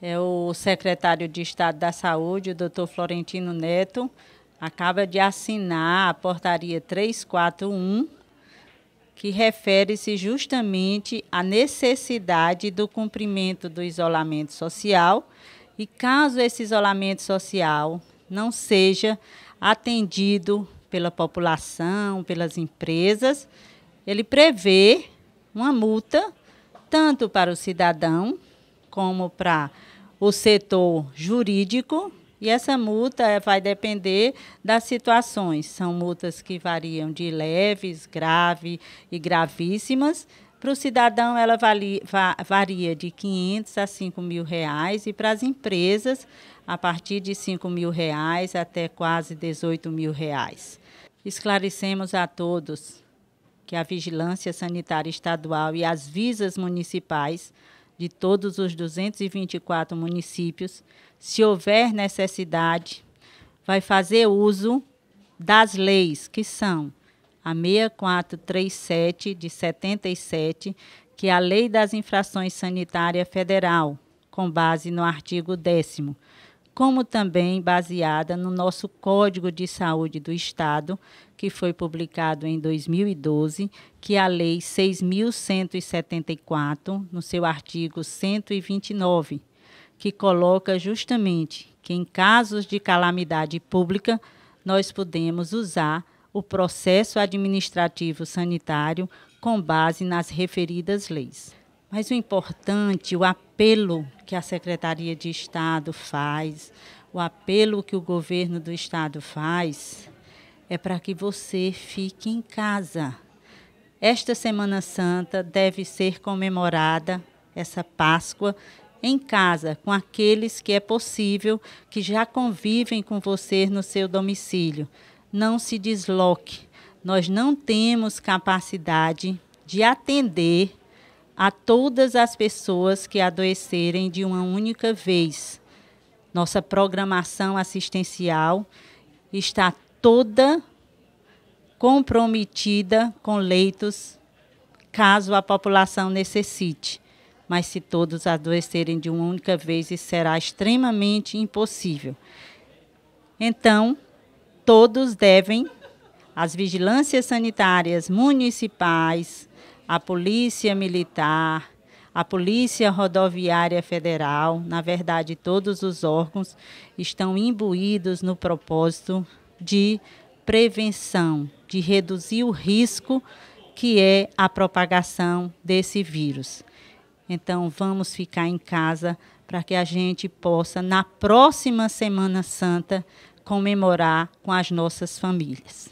é o secretário de Estado da Saúde, o doutor Florentino Neto, acaba de assinar a portaria 341, que refere-se justamente à necessidade do cumprimento do isolamento social. E caso esse isolamento social não seja atendido pela população, pelas empresas, ele prevê uma multa tanto para o cidadão como para o setor jurídico. E essa multa eh, vai depender das situações. São multas que variam de leves, grave e gravíssimas. Para o cidadão, ela varia, de 500 a 5 mil reais e para as empresas, a partir de 5 mil reais até quase 18 mil reais. Esclarecemos a todos que a Vigilância Sanitária Estadual e as visas municipais de todos os 224 municípios, se houver necessidade, vai fazer uso das leis que são a 6437 de 77, que é a Lei das Infrações Sanitárias Federal, com base no artigo 10 como também baseada no nosso Código de Saúde do Estado, que foi publicado em 2012, que é a Lei 6.174, no seu artigo 129, que coloca justamente que, em casos de calamidade pública, nós podemos usar o processo administrativo sanitário com base nas referidas leis. Mas o importante, o apelo que a Secretaria de Estado faz, o apelo que o governo do Estado faz, é para que você fique em casa. Esta Semana Santa deve ser comemorada, essa Páscoa, em casa, com aqueles que é possível que já convivem com você no seu domicílio. Não se desloque. Nós não temos capacidade de atender a todas as pessoas que adoecerem de uma única vez. Nossa programação assistencial está toda comprometida com leitos, caso a população necessite. Mas se todos adoecerem de uma única vez, isso será extremamente impossível. Então, todos devem, as vigilâncias sanitárias municipais, a Polícia Militar, a Polícia Rodoviária Federal, na verdade, todos os órgãos estão imbuídos no propósito de prevenção, de reduzir o risco que é a propagação desse vírus. Então, vamos ficar em casa para que a gente possa, na próxima Semana Santa, comemorar com as nossas famílias.